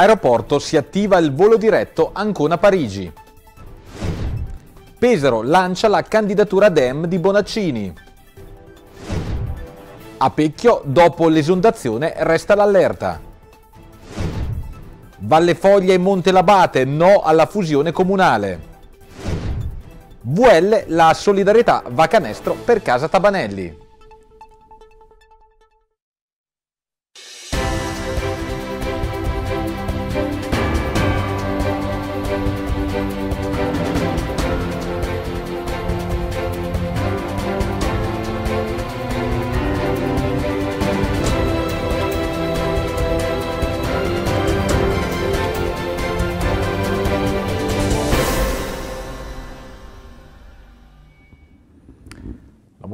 Aeroporto si attiva il volo diretto Ancona-Parigi. Pesaro lancia la candidatura DEM di Bonaccini. A Pecchio, dopo l'esondazione, resta l'allerta. Valle Foglia e Montelabate, no alla fusione comunale. VL, la solidarietà va canestro per Casa Tabanelli.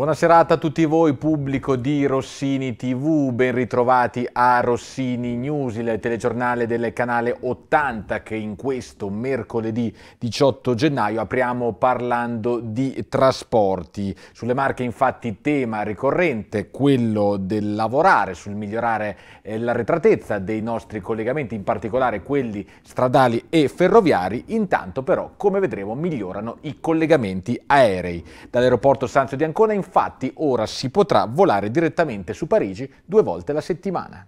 Buona serata a tutti voi, pubblico di Rossini TV, ben ritrovati a Rossini News, il telegiornale del canale 80 che in questo mercoledì 18 gennaio apriamo parlando di trasporti. Sulle marche infatti tema ricorrente, quello del lavorare sul migliorare eh, l'arretratezza dei nostri collegamenti, in particolare quelli stradali e ferroviari, intanto però come vedremo migliorano i collegamenti aerei. Dall'aeroporto Sanzio di Ancona in infatti ora si potrà volare direttamente su Parigi due volte la settimana.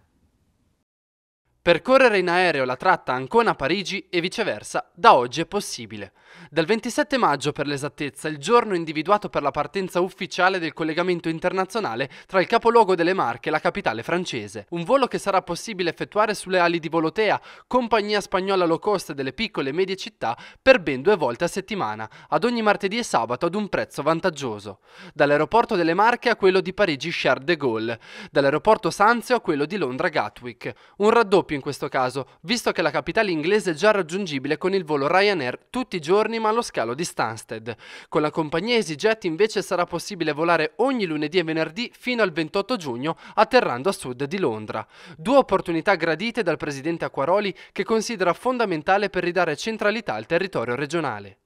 Percorrere in aereo la tratta Ancona-Parigi e viceversa da oggi è possibile. Dal 27 maggio per l'esattezza, il giorno individuato per la partenza ufficiale del collegamento internazionale tra il capoluogo delle Marche e la capitale francese. Un volo che sarà possibile effettuare sulle ali di Volotea, compagnia spagnola low cost delle piccole e medie città, per ben due volte a settimana, ad ogni martedì e sabato ad un prezzo vantaggioso. Dall'aeroporto delle Marche a quello di Parigi Charles de Gaulle, dall'aeroporto Sanzio a quello di Londra Gatwick. Un raddoppio in questo caso, visto che la capitale inglese è già raggiungibile con il volo Ryanair tutti i giorni ma allo scalo di Stansted. Con la compagnia EasyJet invece sarà possibile volare ogni lunedì e venerdì fino al 28 giugno, atterrando a sud di Londra. Due opportunità gradite dal presidente Acquaroli che considera fondamentale per ridare centralità al territorio regionale.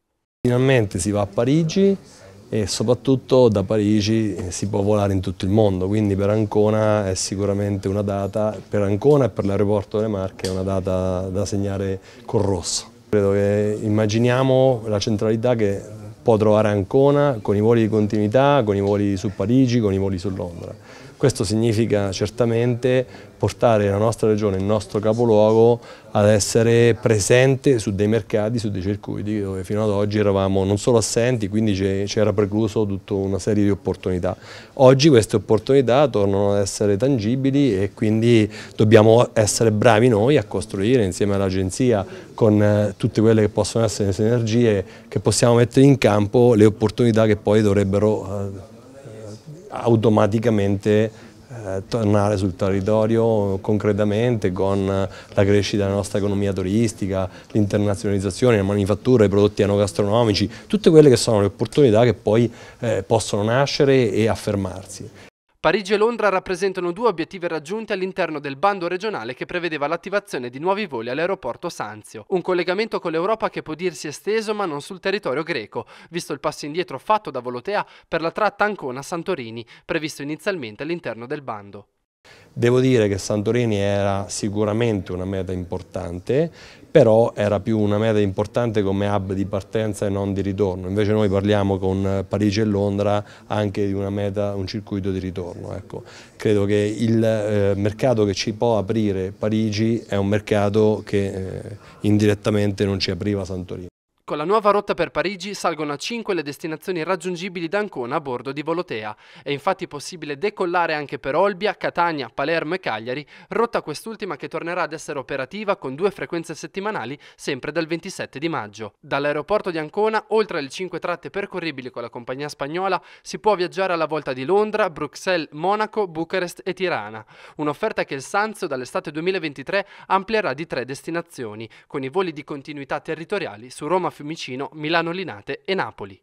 Finalmente si va a Parigi e soprattutto da Parigi eh, si può volare in tutto il mondo, quindi per Ancona è sicuramente una data, per Ancona e per l'aeroporto delle Marche è una data da segnare col rosso. Credo che immaginiamo la centralità che può trovare Ancona con i voli di continuità, con i voli su Parigi, con i voli su Londra. Questo significa certamente portare la nostra regione, il nostro capoluogo ad essere presente su dei mercati, su dei circuiti dove fino ad oggi eravamo non solo assenti, quindi c'era precluso tutta una serie di opportunità. Oggi queste opportunità tornano ad essere tangibili e quindi dobbiamo essere bravi noi a costruire insieme all'agenzia con eh, tutte quelle che possono essere le sinergie che possiamo mettere in campo le opportunità che poi dovrebbero eh, automaticamente eh, tornare sul territorio concretamente con la crescita della nostra economia turistica, l'internazionalizzazione, la manifattura, i prodotti enogastronomici, tutte quelle che sono le opportunità che poi eh, possono nascere e affermarsi. Parigi e Londra rappresentano due obiettivi raggiunti all'interno del bando regionale che prevedeva l'attivazione di nuovi voli all'aeroporto Sanzio, un collegamento con l'Europa che può dirsi esteso ma non sul territorio greco, visto il passo indietro fatto da Volotea per la tratta Ancona-Santorini, previsto inizialmente all'interno del bando. Devo dire che Santorini era sicuramente una meta importante, però era più una meta importante come hub di partenza e non di ritorno. Invece noi parliamo con Parigi e Londra anche di una meta, un circuito di ritorno. Ecco. Credo che il eh, mercato che ci può aprire Parigi è un mercato che eh, indirettamente non ci apriva Santorini. Con ecco, la nuova rotta per Parigi salgono a 5 le destinazioni raggiungibili da Ancona a bordo di Volotea. È infatti possibile decollare anche per Olbia, Catania, Palermo e Cagliari, rotta quest'ultima che tornerà ad essere operativa con due frequenze settimanali sempre dal 27 di maggio. Dall'aeroporto di Ancona, oltre alle 5 tratte percorribili con la compagnia spagnola, si può viaggiare alla volta di Londra, Bruxelles, Monaco, Bucarest e Tirana. Un'offerta che il Sanzio dall'estate 2023 amplierà di tre destinazioni, con i voli di continuità territoriali su Roma Fiumicino, Milano Linate e Napoli.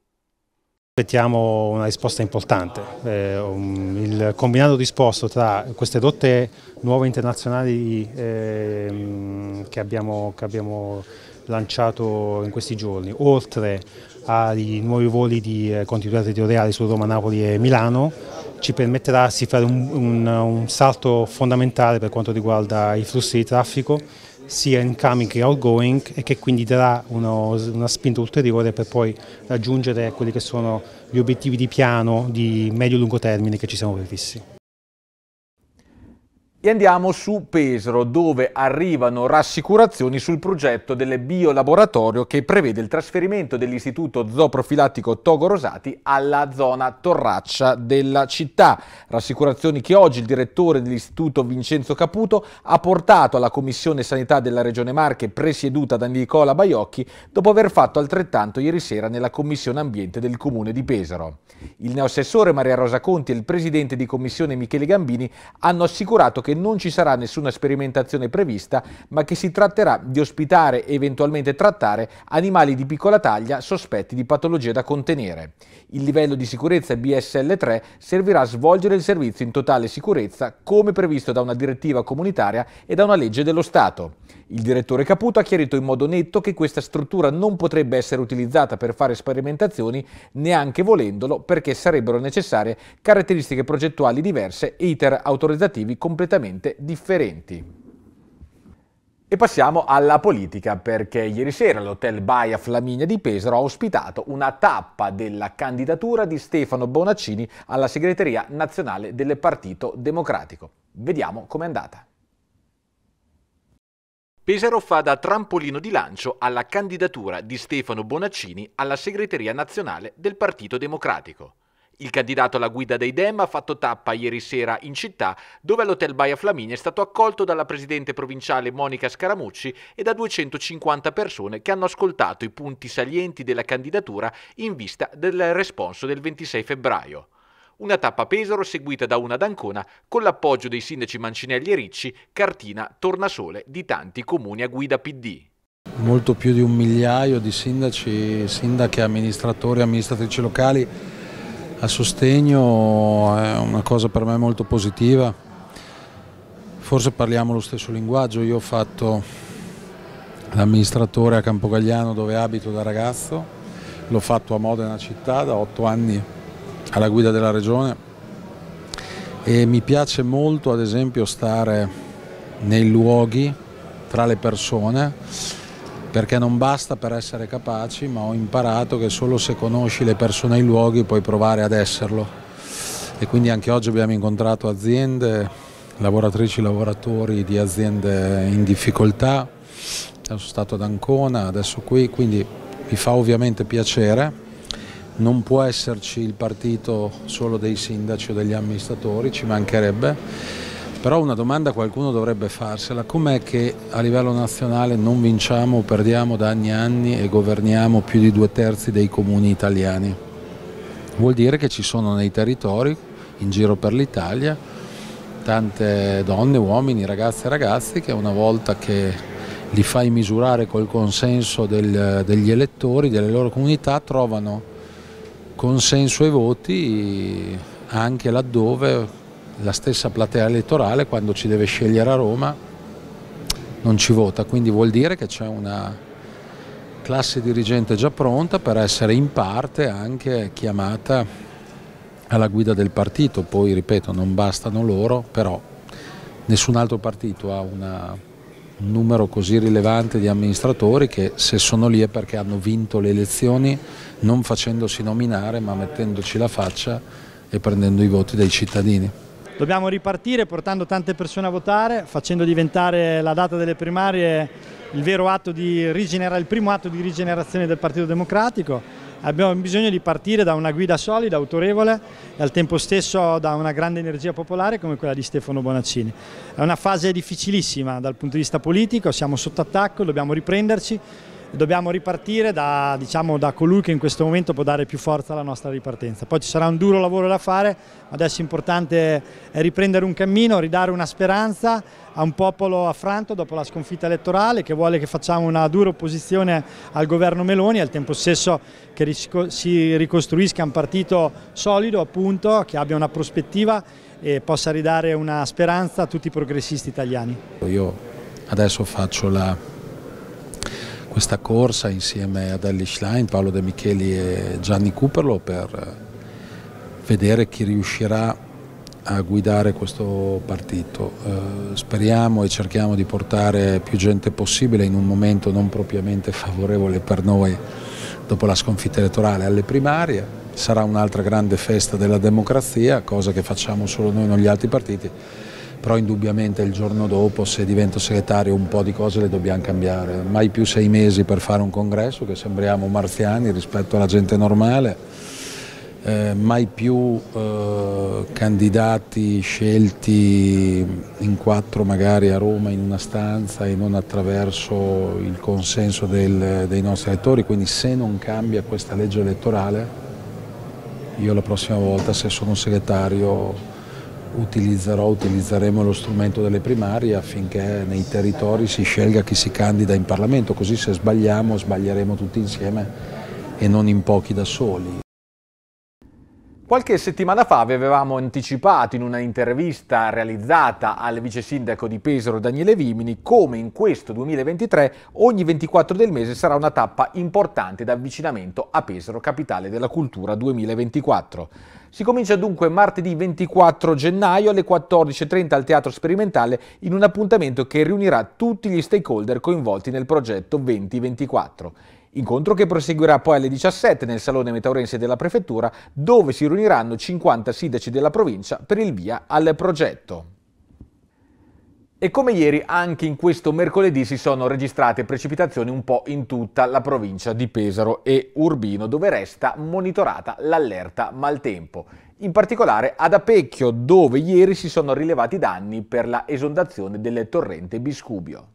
Aspettiamo una risposta importante, eh, um, il combinato disposto tra queste rotte nuove internazionali eh, che, abbiamo, che abbiamo lanciato in questi giorni, oltre ai nuovi voli di eh, continuità territoriale su Roma, Napoli e Milano, ci permetterà di fare un, un, un salto fondamentale per quanto riguarda i flussi di traffico sia incoming che outgoing e che quindi darà uno, una spinta ulteriore per poi raggiungere quelli che sono gli obiettivi di piano di medio-lungo termine che ci siamo prefissi. E andiamo su Pesaro, dove arrivano rassicurazioni sul progetto del biolaboratorio che prevede il trasferimento dell'istituto zooprofilattico Togo Rosati alla zona Torraccia della città. Rassicurazioni che oggi il direttore dell'istituto Vincenzo Caputo ha portato alla Commissione Sanità della Regione Marche, presieduta da Nicola Baiocchi, dopo aver fatto altrettanto ieri sera nella Commissione Ambiente del Comune di Pesaro. Il neoassessore Maria Rosa Conti e il presidente di Commissione Michele Gambini hanno assicurato che non ci sarà nessuna sperimentazione prevista, ma che si tratterà di ospitare e eventualmente trattare animali di piccola taglia sospetti di patologie da contenere. Il livello di sicurezza BSL3 servirà a svolgere il servizio in totale sicurezza come previsto da una direttiva comunitaria e da una legge dello Stato. Il direttore Caputo ha chiarito in modo netto che questa struttura non potrebbe essere utilizzata per fare sperimentazioni neanche volendolo perché sarebbero necessarie caratteristiche progettuali diverse e iter autorizzativi completamente completamente differenti. E passiamo alla politica perché ieri sera l'hotel Baia Flaminia di Pesaro ha ospitato una tappa della candidatura di Stefano Bonaccini alla segreteria nazionale del Partito Democratico. Vediamo com'è andata. Pesaro fa da trampolino di lancio alla candidatura di Stefano Bonaccini alla segreteria nazionale del Partito Democratico. Il candidato alla guida dei Dem ha fatto tappa ieri sera in città, dove all'hotel Baia Flaminia è stato accolto dalla presidente provinciale Monica Scaramucci e da 250 persone che hanno ascoltato i punti salienti della candidatura in vista del responso del 26 febbraio una tappa a Pesaro seguita da una ad Ancona con l'appoggio dei sindaci Mancinelli e Ricci, Cartina, Tornasole di tanti comuni a guida PD. Molto più di un migliaio di sindaci, sindache, amministratori e amministratrici locali a sostegno è una cosa per me molto positiva, forse parliamo lo stesso linguaggio, io ho fatto l'amministratore a Campogagliano dove abito da ragazzo, l'ho fatto a Modena città da otto anni alla guida della regione e mi piace molto ad esempio stare nei luoghi tra le persone perché non basta per essere capaci, ma ho imparato che solo se conosci le persone e i luoghi puoi provare ad esserlo. E quindi anche oggi abbiamo incontrato aziende, lavoratrici e lavoratori di aziende in difficoltà, sono stato ad Ancona, adesso qui, quindi mi fa ovviamente piacere. Non può esserci il partito solo dei sindaci o degli amministratori, ci mancherebbe però una domanda qualcuno dovrebbe farsela, com'è che a livello nazionale non vinciamo o perdiamo da anni e anni e governiamo più di due terzi dei comuni italiani? Vuol dire che ci sono nei territori, in giro per l'Italia, tante donne, uomini, ragazze e ragazzi che una volta che li fai misurare col consenso del, degli elettori, delle loro comunità, trovano consenso e voti anche laddove la stessa platea elettorale quando ci deve scegliere a Roma non ci vota, quindi vuol dire che c'è una classe dirigente già pronta per essere in parte anche chiamata alla guida del partito, poi ripeto non bastano loro, però nessun altro partito ha una, un numero così rilevante di amministratori che se sono lì è perché hanno vinto le elezioni non facendosi nominare ma mettendoci la faccia e prendendo i voti dei cittadini. Dobbiamo ripartire portando tante persone a votare, facendo diventare la data delle primarie il, il primo atto di rigenerazione del Partito Democratico abbiamo bisogno di partire da una guida solida, autorevole e al tempo stesso da una grande energia popolare come quella di Stefano Bonaccini. È una fase difficilissima dal punto di vista politico, siamo sotto attacco, dobbiamo riprenderci, dobbiamo ripartire da, diciamo, da, colui che in questo momento può dare più forza alla nostra ripartenza. Poi ci sarà un duro lavoro da fare, adesso è importante riprendere un cammino, ridare una speranza a un popolo affranto dopo la sconfitta elettorale che vuole che facciamo una dura opposizione al governo Meloni e al tempo stesso che si ricostruisca un partito solido appunto, che abbia una prospettiva e possa ridare una speranza a tutti i progressisti italiani. Io adesso faccio la questa corsa insieme ad Ellie Schlein, Paolo De Micheli e Gianni Cuperlo per eh, vedere chi riuscirà a guidare questo partito. Eh, speriamo e cerchiamo di portare più gente possibile in un momento non propriamente favorevole per noi dopo la sconfitta elettorale alle primarie. Sarà un'altra grande festa della democrazia, cosa che facciamo solo noi non gli altri partiti però indubbiamente il giorno dopo se divento segretario un po' di cose le dobbiamo cambiare, mai più sei mesi per fare un congresso che sembriamo marziani rispetto alla gente normale. Eh, mai più eh, candidati scelti in quattro magari a Roma in una stanza e non attraverso il consenso del, dei nostri elettori, quindi se non cambia questa legge elettorale io la prossima volta se sono segretario utilizzerò, utilizzeremo lo strumento delle primarie affinché nei territori si scelga chi si candida in Parlamento, così se sbagliamo sbaglieremo tutti insieme e non in pochi da soli. Qualche settimana fa vi avevamo anticipato in una intervista realizzata al vice sindaco di Pesaro Daniele Vimini come in questo 2023 ogni 24 del mese sarà una tappa importante d'avvicinamento a Pesaro, capitale della cultura 2024. Si comincia dunque martedì 24 gennaio alle 14.30 al Teatro Sperimentale in un appuntamento che riunirà tutti gli stakeholder coinvolti nel progetto 2024 incontro che proseguirà poi alle 17 nel Salone Metaurense della Prefettura, dove si riuniranno 50 sindaci della provincia per il via al progetto. E come ieri, anche in questo mercoledì si sono registrate precipitazioni un po' in tutta la provincia di Pesaro e Urbino, dove resta monitorata l'allerta maltempo. In particolare ad Apecchio, dove ieri si sono rilevati danni per la esondazione del torrente Biscubio.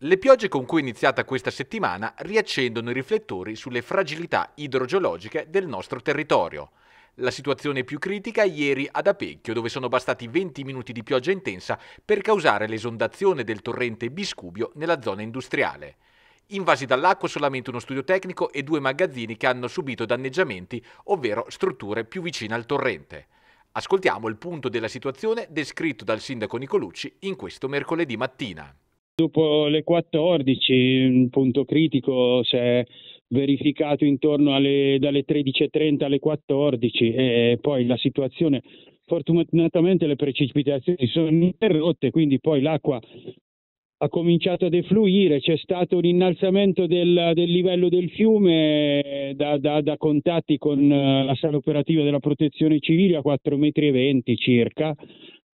Le piogge con cui è iniziata questa settimana riaccendono i riflettori sulle fragilità idrogeologiche del nostro territorio. La situazione più critica ieri ad Apecchio, dove sono bastati 20 minuti di pioggia intensa per causare l'esondazione del torrente Biscubio nella zona industriale. Invasi dall'acqua solamente uno studio tecnico e due magazzini che hanno subito danneggiamenti, ovvero strutture più vicine al torrente. Ascoltiamo il punto della situazione descritto dal sindaco Nicolucci in questo mercoledì mattina. Dopo le 14, un punto critico si è verificato intorno alle, dalle 13.30 alle 14 e poi la situazione, fortunatamente le precipitazioni sono interrotte, quindi poi l'acqua ha cominciato a defluire, c'è stato un innalzamento del, del livello del fiume da, da, da, contatti con eh, la sala operativa della protezione civile a 4,20 metri circa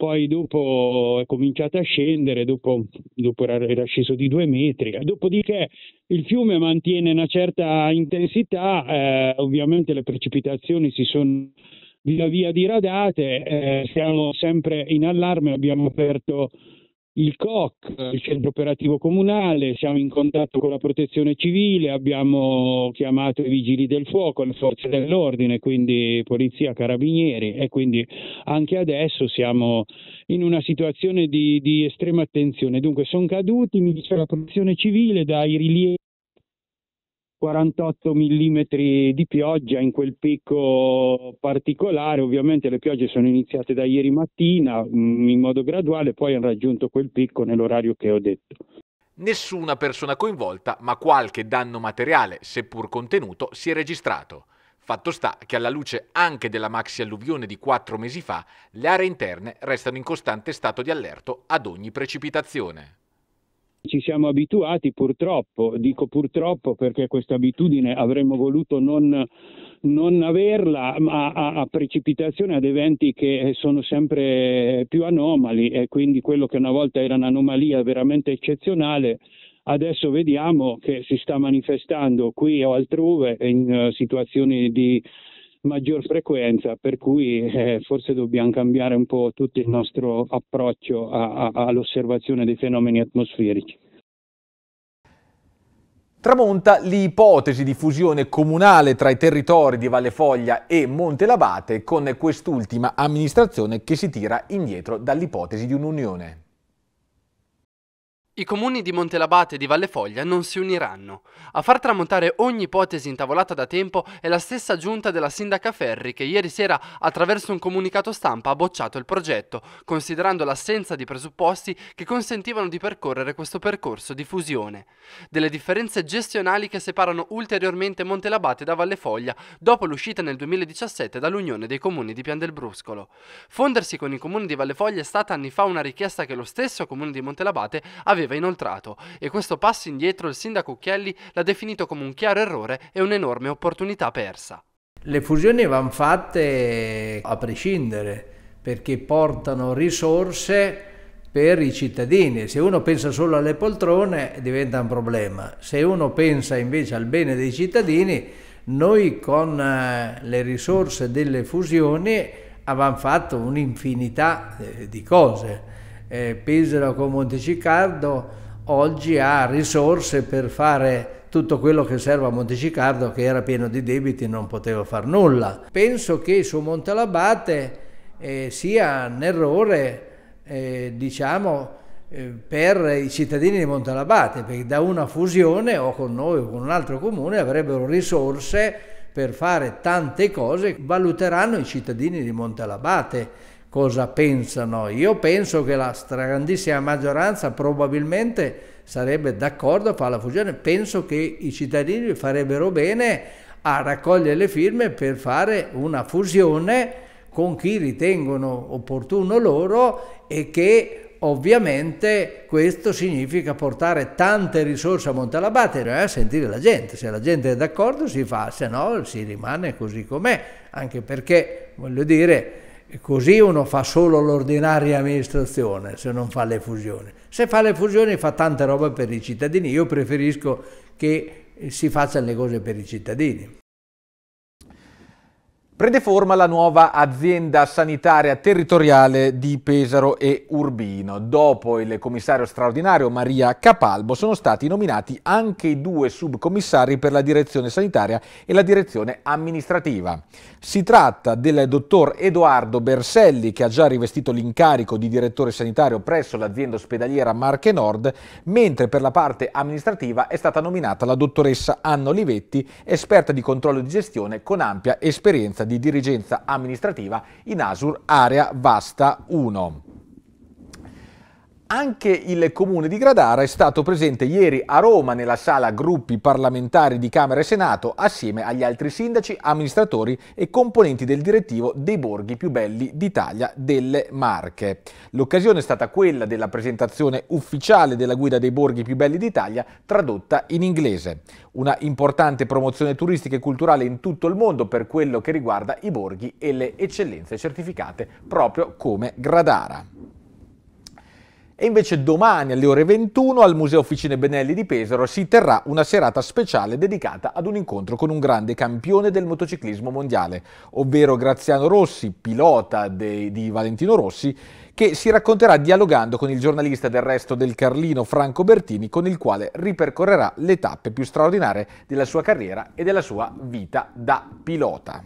poi dopo è cominciato a scendere, dopo, dopo era, sceso di due metri, dopodiché il fiume mantiene una certa intensità, eh, ovviamente le precipitazioni si sono via via diradate, eh, siamo sempre in allarme, abbiamo aperto il COC, il centro operativo comunale, siamo in contatto con la protezione civile, abbiamo chiamato i vigili del fuoco, le forze dell'ordine, quindi polizia, carabinieri e quindi anche adesso siamo in una situazione di, di estrema attenzione. Dunque sono caduti, mi dice la protezione civile, dai rilievi 48 mm di pioggia in quel picco particolare, ovviamente le piogge sono iniziate da ieri mattina mm, in modo graduale, poi hanno raggiunto quel picco nell'orario che ho detto. Nessuna persona coinvolta, ma qualche danno materiale, seppur contenuto, si è registrato. Fatto sta che alla luce anche della maxi alluvione di quattro mesi fa, le aree interne restano in costante stato di allerto ad ogni precipitazione. Ci siamo abituati purtroppo, dico purtroppo perché questa abitudine avremmo voluto non, non averla, ma a, a, precipitazione ad eventi che sono sempre più anomali e quindi quello che una volta era un'anomalia veramente eccezionale adesso vediamo che si sta manifestando qui o altrove in uh, situazioni di maggior frequenza, per cui eh, forse dobbiamo cambiare un po' tutto il nostro approccio a, a, all'osservazione dei fenomeni atmosferici. Tramonta l'ipotesi di fusione comunale tra i territori di Valle Foglia e Monte Labate con quest'ultima amministrazione che si tira indietro dall'ipotesi di un'unione. I comuni di Montelabate e di Vallefoglia non si uniranno. A far tramontare ogni ipotesi intavolata da tempo è la stessa giunta della sindaca Ferri che ieri sera attraverso un comunicato stampa ha bocciato il progetto, considerando l'assenza di presupposti che consentivano di percorrere questo percorso di fusione. Delle differenze gestionali che separano ulteriormente Montelabate da Vallefoglia dopo l'uscita nel 2017 dall'Unione dei Comuni di Pian del Bruscolo. Fondersi con i comuni di Vallefoglia è stata anni fa una richiesta che lo stesso comune di Montelabate aveva aveva inoltrato e questo passo indietro il sindaco Chielli l'ha definito come un chiaro errore e un'enorme opportunità persa. Le fusioni vanno fatte a prescindere perché portano risorse per i cittadini. Se uno pensa solo alle poltrone diventa un problema, se uno pensa invece al bene dei cittadini, noi con eh, le risorse delle fusioni avevamo fatto un'infinità eh, di cose eh, Pesaro con Montecicardo oggi ha risorse per fare tutto quello che serve a Montecicardo che era pieno di debiti e non poteva far nulla. Penso che su Montalabate eh, sia un errore, eh, diciamo, eh, per i cittadini di Montalabate, perché da una fusione o con noi o con un altro comune avrebbero risorse per fare tante cose, valuteranno i cittadini di Montalabate cosa pensano. Io penso che la stragrandissima maggioranza probabilmente sarebbe d'accordo a fare la fusione. Penso che i cittadini farebbero bene a raccogliere le firme per fare una fusione con chi ritengono opportuno loro e che ovviamente questo significa portare tante risorse a Montalabate e a sentire la gente, se la gente è d'accordo si fa, se no si rimane così com'è, anche perché voglio dire e così uno fa solo l'ordinaria amministrazione se non fa le fusioni. Se fa le fusioni fa tanta roba per i cittadini, io preferisco che si facciano le cose per i cittadini prende forma la nuova azienda sanitaria territoriale di Pesaro e Urbino. Dopo il commissario straordinario Maria Capalbo sono stati nominati anche i due subcommissari per la direzione sanitaria e la direzione amministrativa. Si tratta del dottor Edoardo Berselli che ha già rivestito l'incarico di direttore sanitario presso l'azienda ospedaliera Marche Nord, mentre per la parte amministrativa è stata nominata la dottoressa Anna Olivetti, esperta di controllo di gestione con ampia esperienza di di dirigenza amministrativa in ASUR Area Vasta 1. Anche il comune di Gradara è stato presente ieri a Roma nella sala gruppi parlamentari di Camera e Senato assieme agli altri sindaci, amministratori e componenti del direttivo dei borghi più belli d'Italia delle Marche. L'occasione è stata quella della presentazione ufficiale della guida dei borghi più belli d'Italia tradotta in inglese. Una importante promozione turistica e culturale in tutto il mondo per quello che riguarda i borghi e le eccellenze certificate proprio come Gradara. E invece domani alle ore 21 al Museo Officine Benelli di Pesaro si terrà una serata speciale dedicata ad un incontro con un grande campione del motociclismo mondiale, ovvero Graziano Rossi, pilota dei, di Valentino Rossi, che si racconterà dialogando con il giornalista del resto del Carlino Franco Bertini, con il quale ripercorrerà le tappe più straordinarie della sua carriera e della sua vita da pilota.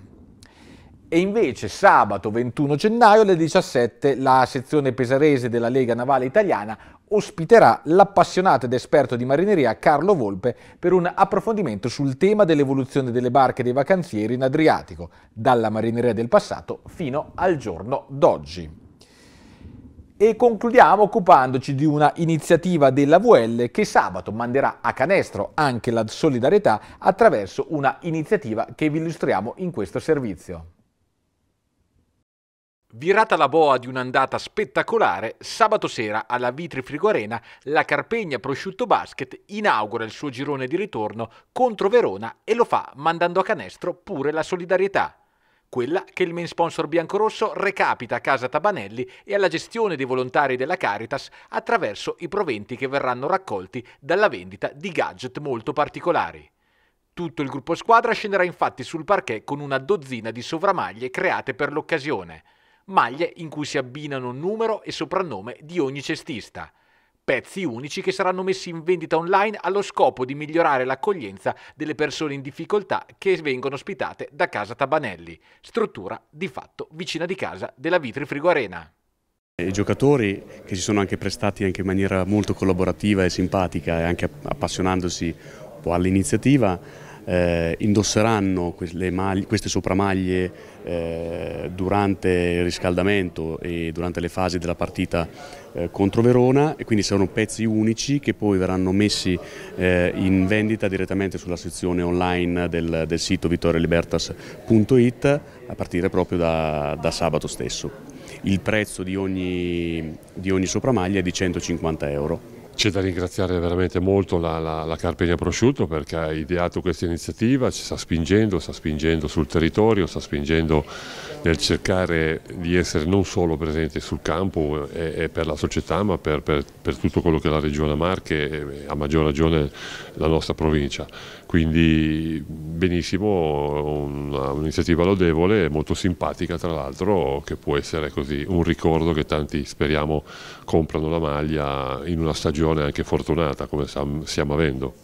E invece sabato 21 gennaio alle 17 la sezione pesarese della Lega Navale Italiana ospiterà l'appassionato ed esperto di marineria Carlo Volpe per un approfondimento sul tema dell'evoluzione delle barche dei vacanzieri in Adriatico, dalla marineria del passato fino al giorno d'oggi. E concludiamo occupandoci di una iniziativa della VL che sabato manderà a canestro anche la solidarietà attraverso una iniziativa che vi illustriamo in questo servizio. Virata la boa di un'andata spettacolare, sabato sera alla Vitri Frigorena la Carpegna Prosciutto Basket inaugura il suo girone di ritorno contro Verona e lo fa mandando a canestro pure la solidarietà. Quella che il main sponsor biancorosso recapita a casa Tabanelli e alla gestione dei volontari della Caritas attraverso i proventi che verranno raccolti dalla vendita di gadget molto particolari. Tutto il gruppo squadra scenderà infatti sul parquet con una dozzina di sovramaglie create per l'occasione maglie in cui si abbinano numero e soprannome di ogni cestista. Pezzi unici che saranno messi in vendita online allo scopo di migliorare l'accoglienza delle persone in difficoltà che vengono ospitate da Casa Tabanelli, struttura di fatto vicina di casa della Vitri Frigo Arena. I giocatori che si sono anche prestati anche in maniera molto collaborativa e simpatica e anche appassionandosi all'iniziativa eh, indosseranno maglie, queste sopramaglie eh, durante il riscaldamento e durante le fasi della partita eh, contro Verona e quindi saranno pezzi unici che poi verranno messi eh, in vendita direttamente sulla sezione online del, del sito vittorialibertas.it a partire proprio da, da sabato stesso. Il prezzo di ogni, di ogni sopramaglia è di 150 euro. C'è da ringraziare veramente molto la, la, la Carpegna Prosciutto perché ha ideato questa iniziativa, ci sta spingendo, sta spingendo sul territorio, sta spingendo nel cercare di essere non solo presente sul campo e, e per la società ma per, per, per, tutto quello che è la regione Marche e a maggior ragione la nostra provincia. Quindi benissimo, un'iniziativa lodevole, e molto simpatica tra l'altro, che può essere così un ricordo che tanti speriamo comprano la maglia in una stagione occasione anche fortunata come stiamo avendo.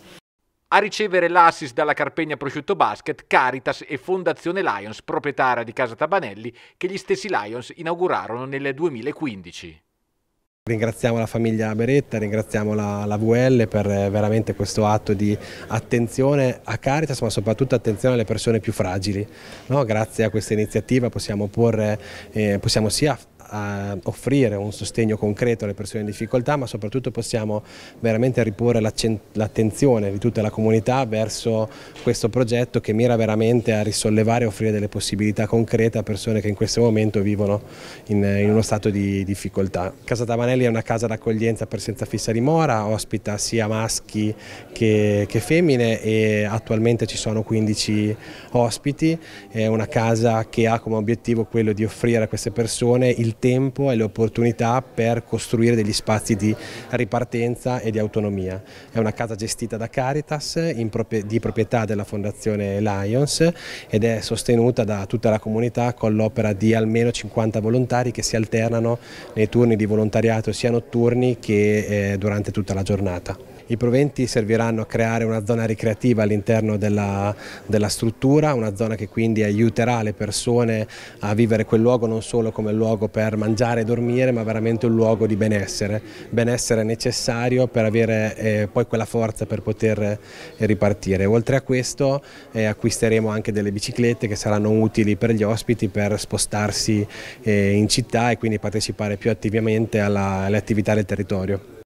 A ricevere l'assist dalla Carpegna Prosciutto Basket, Caritas e Fondazione Lions, proprietaria di Casa Tabanelli, che gli stessi Lions inaugurarono nel 2015. Ringraziamo la famiglia Beretta, ringraziamo la, la, VL per eh, veramente questo atto di attenzione a Caritas ma soprattutto attenzione alle persone più fragili. No? Grazie a questa iniziativa possiamo, porre, eh, possiamo sia offrire un sostegno concreto alle persone in difficoltà, ma soprattutto possiamo veramente riporre l'attenzione di tutta la comunità verso questo progetto che mira veramente a risollevare e offrire delle possibilità concrete a persone che in questo momento vivono in, in uno stato di difficoltà. Casa Tamanelli è una casa d'accoglienza per senza fissa dimora, ospita sia maschi che, che femmine e attualmente ci sono 15 ospiti, è una casa che ha come obiettivo quello di offrire a queste persone il tempo e le opportunità per costruire degli spazi di ripartenza e di autonomia. È una casa gestita da Caritas, di proprietà della Fondazione Lions ed è sostenuta da tutta la comunità con l'opera di almeno 50 volontari che si alternano nei turni di volontariato sia notturni che eh, durante tutta la giornata. I proventi serviranno a creare una zona ricreativa all'interno della, della, struttura, una zona che quindi aiuterà le persone a vivere quel luogo non solo come luogo per mangiare e dormire, ma veramente un luogo di benessere, benessere necessario per avere eh, poi quella forza per poter eh, ripartire. Oltre a questo eh, acquisteremo anche delle biciclette che saranno utili per gli ospiti per spostarsi eh, in città e quindi partecipare più attivamente alla, alle attività del territorio.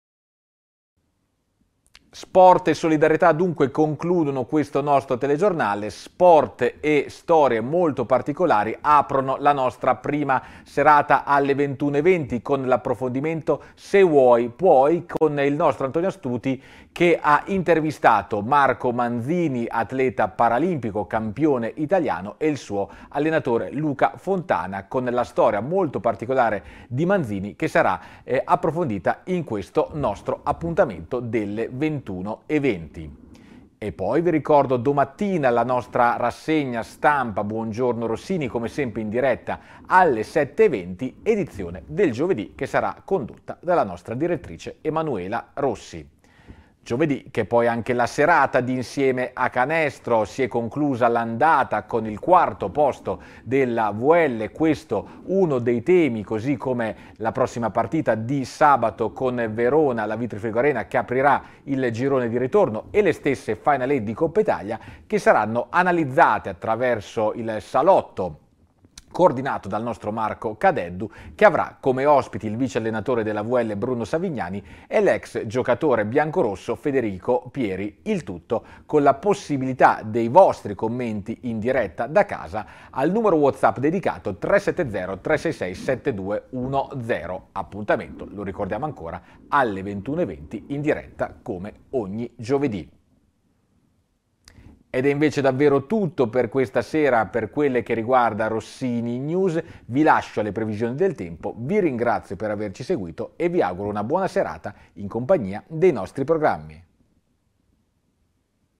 Sport e solidarietà dunque concludono questo nostro telegiornale, sport e storie molto particolari aprono la nostra prima serata alle 21.20 con l'approfondimento Se vuoi puoi con il nostro Antonio Astuti che ha intervistato Marco Manzini, atleta paralimpico, campione italiano e il suo allenatore Luca Fontana con la storia molto particolare di Manzini che sarà eh, approfondita in questo nostro appuntamento delle 21.20. 21 E poi vi ricordo domattina la nostra rassegna stampa Buongiorno Rossini, come sempre in diretta alle 7.20, edizione del giovedì che sarà condotta dalla nostra direttrice Emanuela Rossi. Giovedì, che poi anche la serata di insieme a canestro si è conclusa l'andata con il quarto posto della VL, questo uno dei temi, così come la prossima partita di sabato con Verona, la Vitrifrigo Arena che aprirà il girone di ritorno e le stesse Final Eight di Coppa Italia che saranno analizzate attraverso il salotto coordinato dal nostro Marco Cadeddu, che avrà come ospiti il vice allenatore della VL Bruno Savignani e l'ex giocatore biancorosso Federico Pieri, il tutto con la possibilità dei vostri commenti in diretta da casa al numero WhatsApp dedicato 370 366 7210. Appuntamento, lo ricordiamo ancora, alle 21.20 in diretta come ogni giovedì. Ed è invece davvero tutto per questa sera, per quelle che riguarda Rossini News. Vi lascio alle previsioni del tempo, vi ringrazio per averci seguito e vi auguro una buona serata in compagnia dei nostri programmi.